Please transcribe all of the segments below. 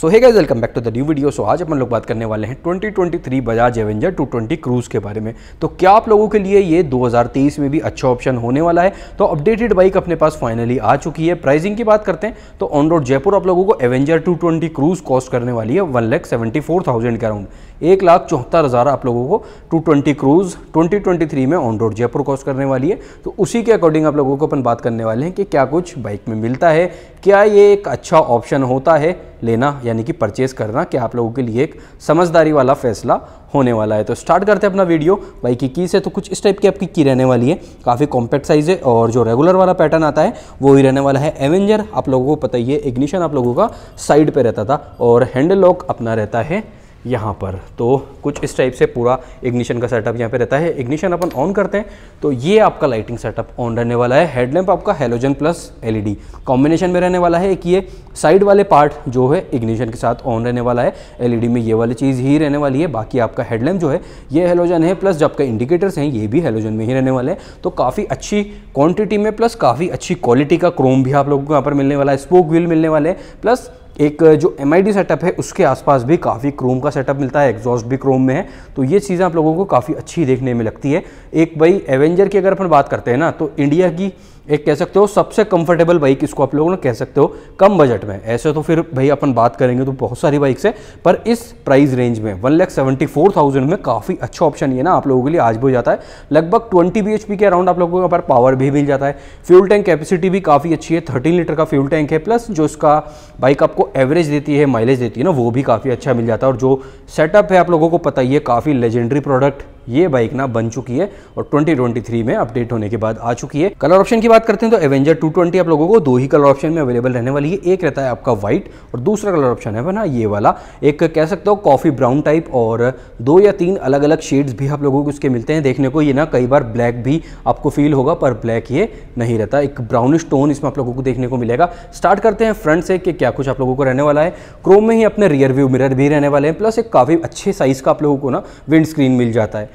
सो है guys welcome back to the new video so आज अपन लोग बात करने वाले हैं 2023 बजाज एवेंजर 220 क्रूज के बारे में तो क्या आप लोगों के लिए ये 2023 में भी अच्छा ऑप्शन होने वाला है तो अपडेटेड बाइक अपने पास फाइनली आ चुकी है प्राइसिंग की बात करते हैं तो ऑन रोड जयपुर आप लोगों को एवेंजर 220 क्रूज कॉस्ट करने वाली है one lakh seventy four thousand के अराउंड एक लाख चौहत्तर हज़ार आप लोगों को two twenty cruise twenty twenty three में ऑन रोड जयपुर क्रॉस करने वाली है तो उसी के अकॉर्डिंग आप लोगों को अपन बात करने वाले हैं कि क्या कुछ बाइक में मिलता है क्या ये एक अच्छा ऑप्शन होता है लेना यानी कि परचेस करना क्या आप लोगों के लिए एक समझदारी वाला फैसला होने वाला है तो स्टार्ट करते हैं अपना वीडियो बाइक की कीस है तो कुछ इस टाइप की आपकी की रहने वाली है काफ़ी कॉम्पैक्ट साइज़ है और जो रेगुलर वाला पैटर्न आता है वो ही रहने वाला है एवेंजर आप लोगों को पता ही है इग्निशन आप लोगों का साइड पर रहता था और हैंडल लॉक अपना रहता है यहाँ पर तो कुछ इस टाइप से पूरा इग्निशन का सेटअप यहाँ पे रहता है इग्निशन अपन ऑन करते हैं तो ये आपका लाइटिंग सेटअप ऑन रहने वाला है हेडलैम्प आपका हेलोजन प्लस एलईडी कॉम्बिनेशन में रहने वाला है एक ये साइड वाले पार्ट जो है इग्निशन के साथ ऑन रहने वाला है एलईडी में ये वाली चीज़ ही रहने वाली है बाकी आपका हेडलैम्प जो है ये हेलोजन है प्लस जो आपका इंडिकेटर्स हैं ये भी हेलोजन में ही रहने वाले हैं तो काफ़ी अच्छी क्वान्टिटी में प्लस काफ़ी अच्छी क्वालिटी का क्रोम भी आप लोगों को यहाँ पर मिलने वाला है स्पोक व्हील मिलने वाले हैं प्लस एक जो एम सेटअप है उसके आसपास भी काफ़ी क्रोम का सेटअप मिलता है एग्जॉस्ट भी क्रोम में है तो ये चीज़ें आप लोगों को काफ़ी अच्छी देखने में लगती है एक भाई एवेंजर की अगर अपन बात करते हैं ना तो इंडिया की एक कह सकते हो सबसे कंफर्टेबल बाइक इसको आप लोगों ने कह सकते हो कम बजट में ऐसे तो फिर भाई अपन बात करेंगे तो बहुत सारी बाइक से पर इस प्राइस रेंज में one lakh seventy four thousand में काफ़ी अच्छा ऑप्शन ये ना आप लोगों के लिए आज भी हो जाता है लगभग ट्वेंटी बी एच पी के अराउंड आप लोगों को पावर भी मिल जाता है फ्यूल टैंक कैपेसिटी भी काफ़ी अच्छी है थर्टीन लीटर का फ्यूल टैंक है प्लस जो इसका बाइक आपको एवरेज देती है माइलेज देती है ना वो भी काफ़ी अच्छा मिल जाता है और जो सेटअप है आप लोगों को पता ही है काफ़ी लेजेंडरी प्रोडक्ट ये बाइक ना बन चुकी है और 2023 में अपडेट होने के बाद आ चुकी है कलर ऑप्शन की बात करते हैं तो एवेंजर 220 आप लोगों को दो ही कलर ऑप्शन में अवेलेबल रहने वाली है एक रहता है आपका व्हाइट और दूसरा कलर ऑप्शन है ना ये वाला एक कह सकते हो कॉफी ब्राउन टाइप और दो या तीन अलग अलग शेड्स भी आप लोगों को इसके मिलते हैं देखने को ये ना कई बार ब्लैक भी आपको फील होगा पर ब्लैक ये नहीं रहता एक ब्राउनिश टोन इसमें आप लोगों को देखने को मिलेगा स्टार्ट करते हैं फ्रंट से कि क्या कुछ आप लोगों को रहने वाला है क्रोम में ही अपने रियर व्यू मिरर भी रहने वाले हैं प्लस एक काफ़ी अच्छे साइज़ का आप लोगों को ना विंड स्क्रीन मिल जाता है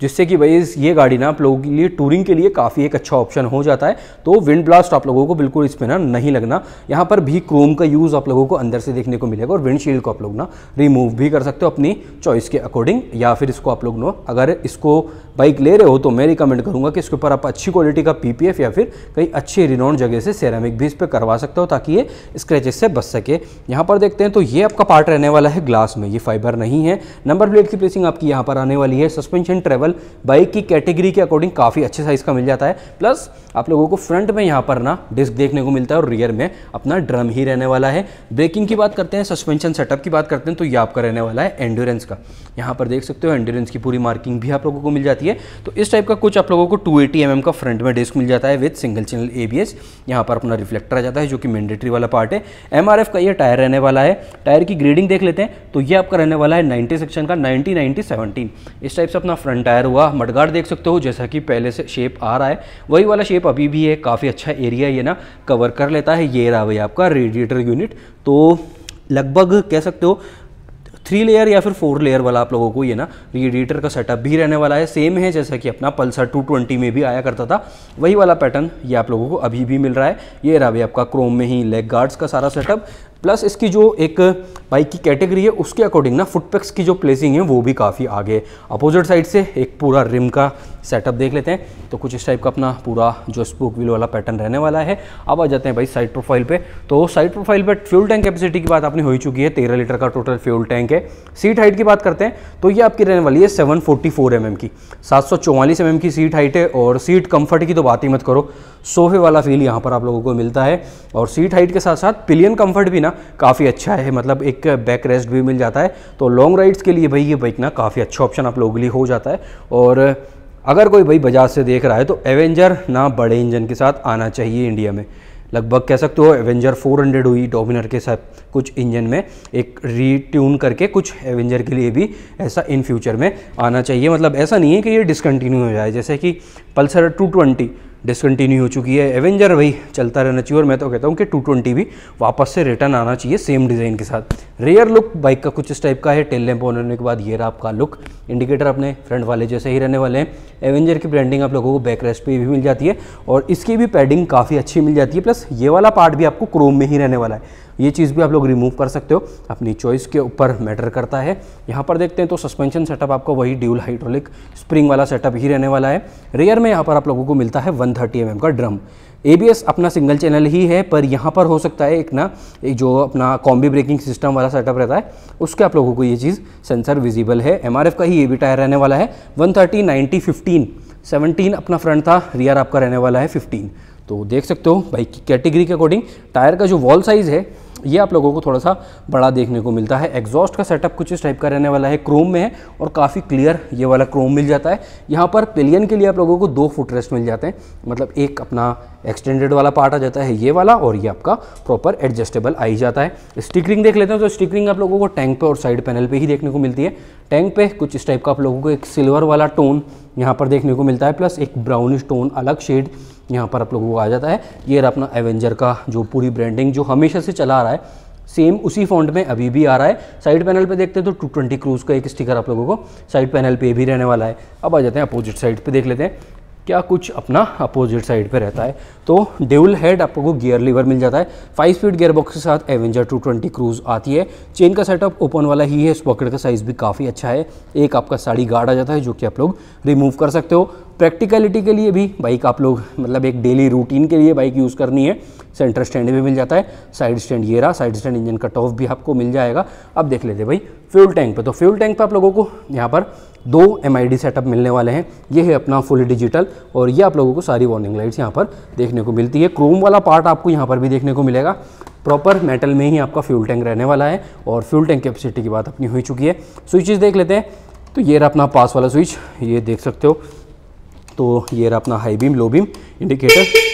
जिससे कि भाई ये गाड़ी ना आप लोगों के लिए टूरिंग के लिए काफ़ी एक अच्छा ऑप्शन हो जाता है तो विंड ब्लास्ट आप लोगों को बिल्कुल इस पर ना नहीं लगना यहाँ पर भी क्रोम का यूज़ आप लोगों को अंदर से देखने को मिलेगा और विंडशील्ड को आप लोग ना रिमूव भी कर सकते हो अपनी चॉइस के अकॉर्डिंग या फिर इसको आप लोग नो अगर इसको बाइक ले रहे हो तो मैं रिकमेंड करूँगा कि इसके ऊपर आप अच्छी क्वालिटी का पी या फिर कहीं अच्छी रिनोन जगह से सेरामिक भी इस पर करवा सकते हो ताकि ये स्क्रैचेस से बच सके यहाँ पर देखते हैं तो ये आपका पार्ट रहने वाला है ग्लास में ये फाइबर नहीं है नंबर प्लेट की प्लेसिंग आपकी यहाँ पर आने वाली है सस्पेंशन ट्रेवल अवेलेबल बाइक की कैटेगरी के अकॉर्डिंग काफ़ी अच्छे साइज़ का मिल जाता है प्लस आप लोगों को फ्रंट में यहाँ पर ना डिस्क देखने को मिलता है और रियर में अपना ड्रम ही रहने वाला है ब्रेकिंग की बात करते हैं सस्पेंशन सेटअप की बात करते हैं तो ये आपका रहने वाला है एंडोरेंस का यहाँ पर देख सकते हो एंडोरेंस की पूरी मार्किंग भी आप लोगों को मिल जाती है तो इस टाइप का कुछ आप लोगों को टू एटी mm का फ्रंट में डिस्क मिल जाता है with single channel A B पर अपना रिफ्लेक्टर आ जाता है जो कि मैंडेटरी वाला पार्ट है एम का ये टायर रहने वाला है टायर की ग्रेडिंग देख लेते हैं तो ये आपका रहने वाला है नाइन्टी सेक्शन का नाइनटी नाइनटी सेवनटीन इस टाइप से अपना फ्रंट टायर तैयार हुआ मडगार्ड देख सकते हो जैसा कि पहले से शेप आ रहा है वही वाला शेप अभी भी है काफ़ी अच्छा एरिया ये ना कवर कर लेता है ये रहा भाई आपका रेडिएटर यूनिट तो लगभग कह सकते हो थ्री लेयर या फिर फोर लेयर वाला आप लोगों को ये ना रेडिएटर का सेटअप भी रहने वाला है सेम है जैसा कि अपना पल्सर 220 में भी आया करता था वही वाला पैटर्न ये आप लोगों को अभी भी मिल रहा है ये रहा भाई आपका क्रोम में ही लेग गार्ड्स का सारा सेटअप प्लस इसकी जो एक बाइक की कैटेगरी है उसके अकॉर्डिंग ना फुटपैक्स की जो प्लेसिंग है वो भी काफ़ी आगे अपोजिट साइड से एक पूरा रिम का सेटअप देख लेते हैं तो कुछ इस टाइप का अपना पूरा जो स्पोक व्हील वाला पैटर्न रहने वाला है अब आ जाते हैं भाई साइड प्रोफाइल पे तो साइड प्रोफाइल पे फ्यूल टैंक कैपेसिटी की बात आपने हो ही चुकी है तेरह लीटर का टोटल फ्यूल टैंक है सीट हाइट की बात करते हैं तो ये आपकी रहने वाली है seven forty four M M की सात सौ चौवालीस एम एम की सीट हाइट है और सीट कंफर्ट की तो बात ही मत करो सोफे वाला फील यहाँ पर आप लोगों को मिलता है और सीट हाइट के साथ साथ पिलियन कंफर्ट भी ना ना काफ़ी अच्छा है मतलब एक बैक रेस्ट भी मिल जाता है तो लॉन्ग राइड्स के लिए भाई ये बाइक ना काफ़ी अच्छा ऑप्शन आप लोगों के लिए हो जाता है और अगर कोई भाई बजाज से देख रहा है तो एवेंजर ना बड़े इंजन के साथ आना चाहिए इंडिया में लगभग कह सकते हो एवेंजर 400 हुई डोमिनर के साथ कुछ इंजन में एक रीट्यून करके कुछ एवेंजर के लिए भी ऐसा इन फ्यूचर में आना चाहिए मतलब ऐसा नहीं है कि ये डिसकंटिन्यू हो जाए जैसे कि पल्सर 220 डिसकंटिन्यू हो चुकी है एवेंजर भाई चलता रहना चाहिए और मैं तो कहता हूँ कि टू ट्वेंटी भी वापस से रिटर्न आना चाहिए सेम डिज़ाइन के साथ रेयर लुक बाइक का कुछ इस टाइप का है टेल लैम्प ऑन होने के बाद ये रहा आपका लुक इंडिकेटर अपने फ्रंट वाले जैसे ही रहने वाले हैं एवेंजर की ब्रांडिंग आप लोगों को बैक रेस्ट पर भी मिल जाती है और इसकी भी पैडिंग काफ़ी अच्छी मिल जाती है प्लस ये वाला पार्ट भी आपको क्रोम में ही रहने वाला है ये चीज़ भी आप लोग रिमूव कर सकते हो अपनी चॉइस के ऊपर मैटर करता है यहाँ पर देखते हैं तो सस्पेंशन सेटअप आपका वही ड्यूल हाइड्रोलिक स्प्रिंग वाला सेटअप ही रहने वाला है रेयर में यहाँ पर आप लोगों को मिलता है वन थर्टी mm का ड्रम ए अपना सिंगल चैनल ही है पर यहाँ पर हो सकता है एक ना एक जो अपना कॉम्बी ब्रेकिंग सिस्टम वाला सेटअप रहता है उसके आप लोगों को ये चीज़ सेंसर विजिबल है एम का ही ये भी टायर रहने वाला है वन थर्टी नाइनटी फिफ्टीन 17 अपना फ्रंट था रियर आपका रहने वाला है 15 तो देख सकते हो बाइक की कैटेगरी के अकॉर्डिंग टायर का जो वॉल साइज़ है ये आप लोगों को थोड़ा सा बड़ा देखने को मिलता है एग्जॉस्ट का सेटअप कुछ इस टाइप का रहने वाला है क्रोम में है और काफ़ी क्लियर ये वाला क्रोम मिल जाता है यहाँ पर पिलियन के लिए आप लोगों को दो फुटरेस्ट मिल जाते हैं मतलब एक अपना एक्सटेंडेड वाला पार्ट आ जाता है ये वाला और ये आपका प्रॉपर एडजस्टेबल आ ही जाता है स्टिकरिंग देख लेते हैं तो स्टिकरिंग आप लोगों को टैंक पर और साइड पैनल पर ही देखने को मिलती है टैंक पे कुछ इस टाइप का आप लोगों को एक सिल्वर वाला टोन यहाँ पर देखने को मिलता है प्लस एक ब्राउनिश टोन अलग शेड यहाँ पर आप लोगों को आ जाता है ये अपना एवेंजर का जो पूरी ब्रांडिंग जो हमेशा से चला रहा है सेम उसी फॉन्ट में अभी भी आ रहा है साइड पैनल पे देखते हैं तो 220 ट्वेंटी क्रूज़ का एक स्टिकर आप लोगों को साइड पैनल पे भी रहने वाला है अब आ जाते हैं अपोजिट साइड पे देख लेते हैं क्या कुछ अपना अपोजिट साइड पे रहता है तो ड्यूल हेड आपको गियर लीवर मिल जाता है फाइव स्पीड गियर बॉक्स के साथ एवेंजर 220 क्रूज आती है चेन का सेटअप ओपन वाला ही है स्पॉकेट का साइज़ भी काफ़ी अच्छा है एक आपका साड़ी गार्ड आ जाता है जो कि आप लोग रिमूव कर सकते हो प्रैक्टिकलिटी के लिए भी बाइक आप लोग मतलब एक डेली रूटीन के लिए बाइक यूज़ करनी है सेंटर स्टैंड भी मिल जाता है साइड स्टैंड ये रहा side stand engine cut off भी आपको मिल जाएगा अब देख लेते भाई फ्यूल टैंक पे तो फ्यूल टैंक पे आप लोगों को यहाँ पर दो एम सेटअप मिलने वाले हैं ये है अपना फुल डिजिटल और ये आप लोगों को सारी वार्निंग लाइट्स यहाँ पर देखने को मिलती है क्रोम वाला पार्ट आपको यहाँ पर भी देखने को मिलेगा प्रॉपर मेटल में ही आपका फ्यूल टैंक रहने वाला है और फ्यूल टैंक कैपेसिटी की बात अपनी हो चुकी है स्विचेज़ देख लेते हैं तो ये रहा अपना पास वाला स्विच ये देख सकते हो तो ये रहा अपना high beam low beam indicator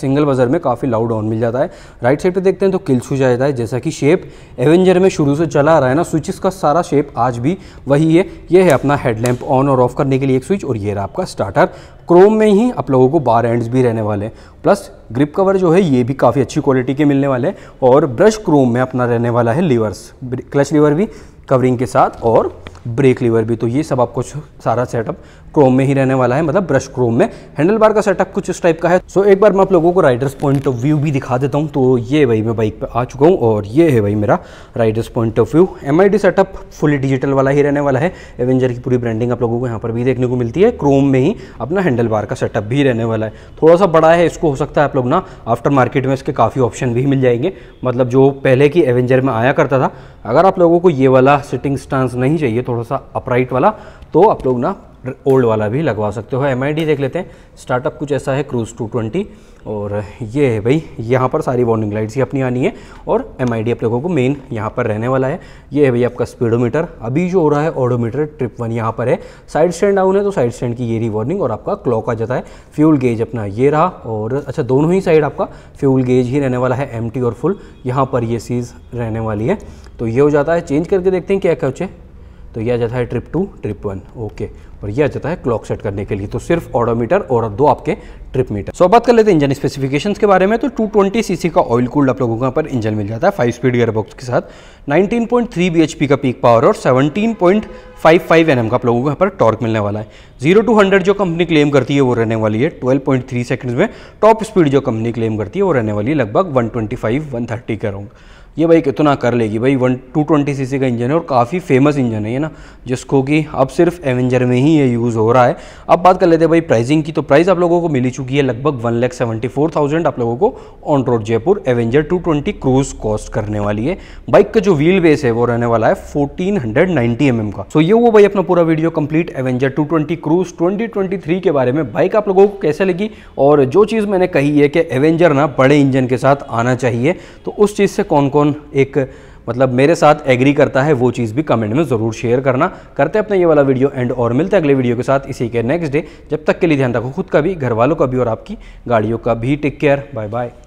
single buzzer में काफ़ी लाउड ऑन मिल जाता है राइट साइड पे देखते हैं तो किल स्विच आ जाता है जैसा कि शेप एवेंजर में शुरू से चला आ रहा है ना स्विचेस का सारा शेप आज भी वही है ये है अपना हेडलैम्प ऑन और ऑफ करने के लिए एक स्विच और ये रहा आपका स्टार्टर क्रोम में ही आप लोगों को बार एंड्स भी रहने वाले हैं प्लस ग्रिप कवर जो है ये भी काफ़ी अच्छी क्वालिटी के मिलने वाले हैं और ब्रश क्रोम में अपना रहने वाला है लीवर्स क्लच लीवर भी कवरिंग के साथ और ब्रेक लीवर भी तो ये सब आपको सारा सेटअप क्रोम में ही रहने वाला है मतलब ब्रश क्रोम में हैंडल बार का सेटअप कुछ इस टाइप का है सो so, एक बार मैं आप लोगों को राइडर्स पॉइंट ऑफ व्यू भी दिखा देता हूँ तो ये भाई मैं बाइक पे आ चुका हूँ और ये है भाई मेरा राइडर्स पॉइंट ऑफ व्यू एम सेटअप फुली डिजिटल वाला ही रहने वाला है एवेंजर की पूरी ब्रांडिंग आप लोगों को यहाँ पर भी देखने को मिलती है क्रोम में ही अपना हैंडल बार का सेटअप भी रहने वाला है थोड़ा सा बड़ा है इसको हो सकता है आप लोग ना आफ्टर मार्केट में इसके काफ़ी ऑप्शन भी मिल जाएंगे मतलब जो पहले की एवेंजर में आया करता था अगर आप लोगों को ये वाला सिटिंग स्टांस नहीं चाहिए थोड़ा सा अपराइट वाला तो आप लोग ना ओल्ड वाला भी लगवा सकते हो एम देख लेते हैं स्टार्टअप कुछ ऐसा है क्रूज 220 और ये है भाई यहाँ पर सारी वार्निंग लाइट्स ही अपनी आनी है और एम आई आप लोगों को मेन यहाँ पर रहने वाला है ये है भाई आपका स्पीडोमीटर अभी जो हो रहा है ऑडोमीटर ट्रिप वन यहाँ पर है साइड स्टैंड डाउन है तो साइड स्टैंड की ये रही वार्निंग और आपका क्लॉक आ जाता है फ्यूल गेज अपना ये रहा और अच्छा दोनों ही साइड आपका फ्यूल गेज ही रहने वाला है एम और फुल यहाँ पर ये चीज़ रहने वाली है तो ये हो जाता है चेंज करके देखते हैं क्या क्या है तो यह आ जाता है trip two trip one okay और यह आ जाता है क्लॉक सेट करने के लिए तो सिर्फ ऑडोमीटर और दो आपके ट्रिप मीटर सो so, बात कर लेते हैं इंजन स्पेसिफिकेशन के बारे में तो 220 सीसी का ऑयल कूल्ड आप लोगों को पर इंजन मिल जाता है फाइव स्पीड गियर बॉक्स के साथ 19.3 पॉइंट का पीक पावर और 17.55 पॉइंट का आप लोगों को यहाँ पर टॉर्क मिलने वाला है जीरो टू हंड्रेड जो कंपनी क्लेम करती है वो रहने वाली है थ्री सेकंड में टॉप स्पीड जो कंपनी क्लेम करती है वो रहने वाली है लगभग 125 130 के अराउंड ये बाइक इतना कर लेगी भाई वन टू ट्वेंटी का इंजन है और काफ़ी फेमस इंजन है ये ना जिसको कि अब सिर्फ एवेंजर में ही ये यूज़ हो रहा है अब बात कर लेते हैं भाई प्राइसिंग की तो प्राइस आप लोगों को मिली चुकी है लगभग one lakh seventy four thousand आप लोगों को on road Jaipur Avenger two twenty cruise cost करने वाली है बाइक का जो व्हील बेस है वो रहने वाला है fourteen hundred ninety M M का सो so, ये वो भाई अपना पूरा video complete Avenger two twenty cruise twenty twenty three के बारे में बाइक आप लोगों को कैसे लगी और जो चीज़ मैंने कही है कि एवेंजर ना बड़े इंजन के साथ आना चाहिए तो उस चीज़ से कौन कौन कौन एक मतलब मेरे साथ एग्री करता है वो चीज़ भी कमेंट में ज़रूर शेयर करना करते हैं अपने ये वाला वीडियो एंड और मिलते हैं अगले वीडियो के साथ इसी के नेक्स्ट डे जब तक के लिए ध्यान रखो खुद का भी घर वालों का भी और आपकी गाड़ियों का भी टेक केयर बाय बाय